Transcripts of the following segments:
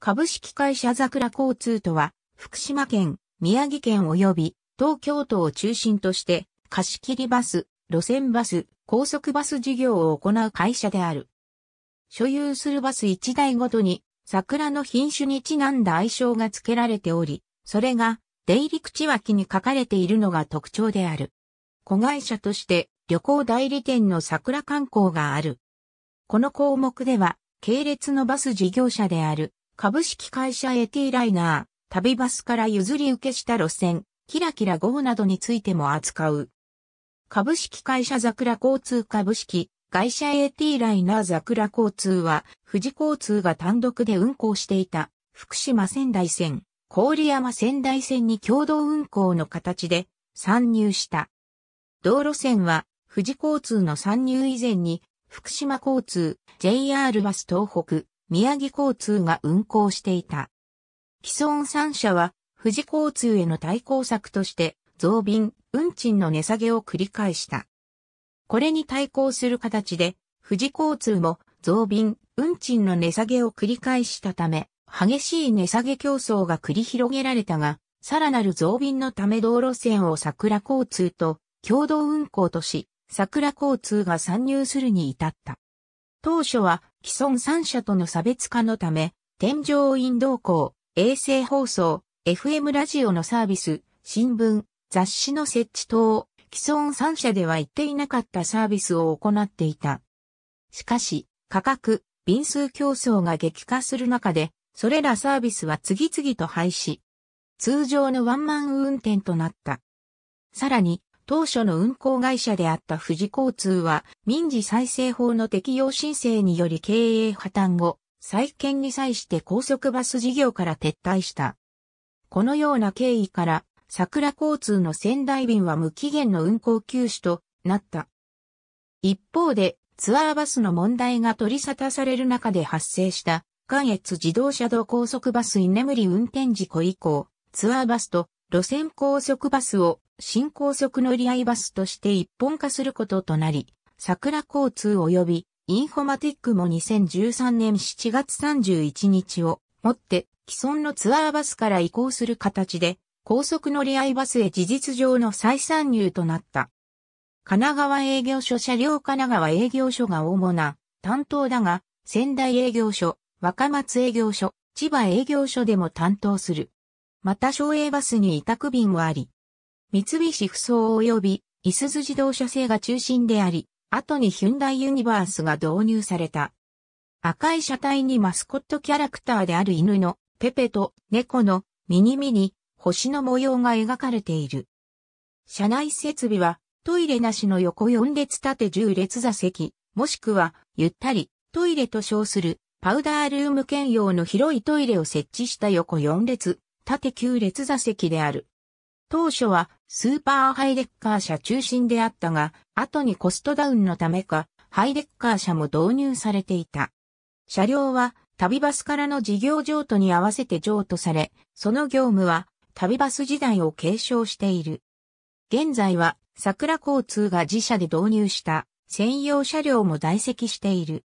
株式会社桜交通とは、福島県、宮城県及び東京都を中心として、貸し切りバス、路線バス、高速バス事業を行う会社である。所有するバス1台ごとに、桜の品種にちなんだ愛称が付けられており、それが、出入り口脇に書かれているのが特徴である。子会社として、旅行代理店の桜観光がある。この項目では、系列のバス事業者である株式会社 AT ライナー、旅バスから譲り受けした路線、キラキラ号などについても扱う。株式会社桜交通株式、会社 AT ライナー桜交通は、富士交通が単独で運行していた、福島仙台線、郡山仙台線に共同運行の形で参入した。道路線は、富士交通の参入以前に、福島交通、JR バス東北、宮城交通が運行していた。既存三社は、富士交通への対抗策として、増便、運賃の値下げを繰り返した。これに対抗する形で、富士交通も増便、運賃の値下げを繰り返したため、激しい値下げ競争が繰り広げられたが、さらなる増便のため道路線を桜交通と共同運行とし、桜交通が参入するに至った。当初は既存三社との差別化のため、天井員同行、衛星放送、FM ラジオのサービス、新聞、雑誌の設置等、既存三社では言っていなかったサービスを行っていた。しかし、価格、便数競争が激化する中で、それらサービスは次々と廃止。通常のワンマン運転となった。さらに、当初の運行会社であった富士交通は民事再生法の適用申請により経営破綻後、再建に際して高速バス事業から撤退した。このような経緯から、桜交通の仙台便は無期限の運行休止となった。一方で、ツアーバスの問題が取り沙汰される中で発生した、関越自動車道高速バス居眠り運転事故以降、ツアーバスと路線高速バスを新高速乗り合いバスとして一本化することとなり、桜交通及びインフォマティックも2013年7月31日をもって既存のツアーバスから移行する形で高速乗り合いバスへ事実上の再参入となった。神奈川営業所車両神奈川営業所が主な担当だが、仙台営業所、若松営業所、千葉営業所でも担当する。また省営バスに委託便もあり、三菱不走及び、いすゞ自動車製が中心であり、後にヒュンダイユニバースが導入された。赤い車体にマスコットキャラクターである犬のペペと猫のミニミニ、星の模様が描かれている。車内設備はトイレなしの横4列縦10列座席、もしくはゆったりトイレと称するパウダールーム兼用の広いトイレを設置した横4列、縦9列座席である。当初はスーパーハイデッカー車中心であったが、後にコストダウンのためか、ハイデッカー車も導入されていた。車両は旅バスからの事業譲渡に合わせて譲渡され、その業務は旅バス時代を継承している。現在は桜交通が自社で導入した専用車両も在籍している。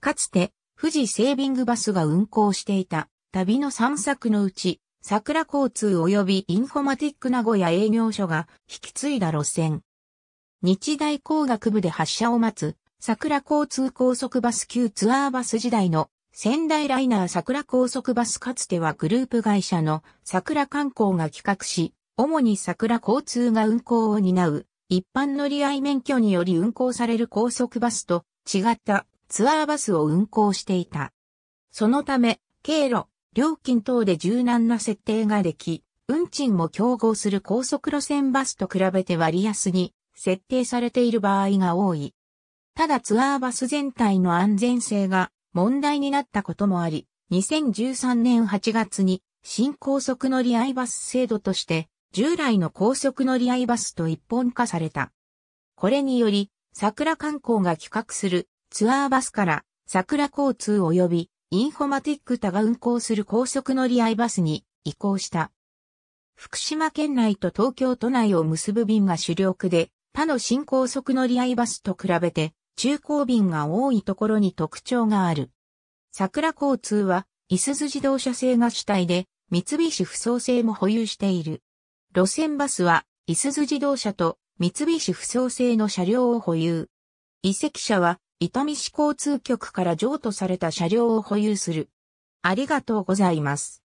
かつて富士セービングバスが運行していた旅の散策のうち桜交通及びインフォマティック名古屋営業所が引き継いだ路線。日大工学部で発車を待つ桜交通高速バス級ツアーバス時代の仙台ライナー桜高速バスかつてはグループ会社の桜観光が企画し、主に桜交通が運行を担う一般乗り合い免許により運行される高速バスと違ったツアーバスを運行していた。そのため、経路、料金等で柔軟な設定ができ、運賃も競合する高速路線バスと比べて割安に設定されている場合が多い。ただツアーバス全体の安全性が問題になったこともあり、2013年8月に新高速乗り合いバス制度として従来の高速乗り合いバスと一本化された。これにより、桜観光が企画するツアーバスから桜交通及びインフォマティック他が運行する高速乗り合いバスに移行した。福島県内と東京都内を結ぶ便が主力で、他の新高速乗り合いバスと比べて中高便が多いところに特徴がある。桜交通は、いすゞ自動車製が主体で、三菱不走製も保有している。路線バスは、いすゞ自動車と三菱不走製の車両を保有。移籍車は、伊丹市交通局から譲渡された車両を保有する。ありがとうございます。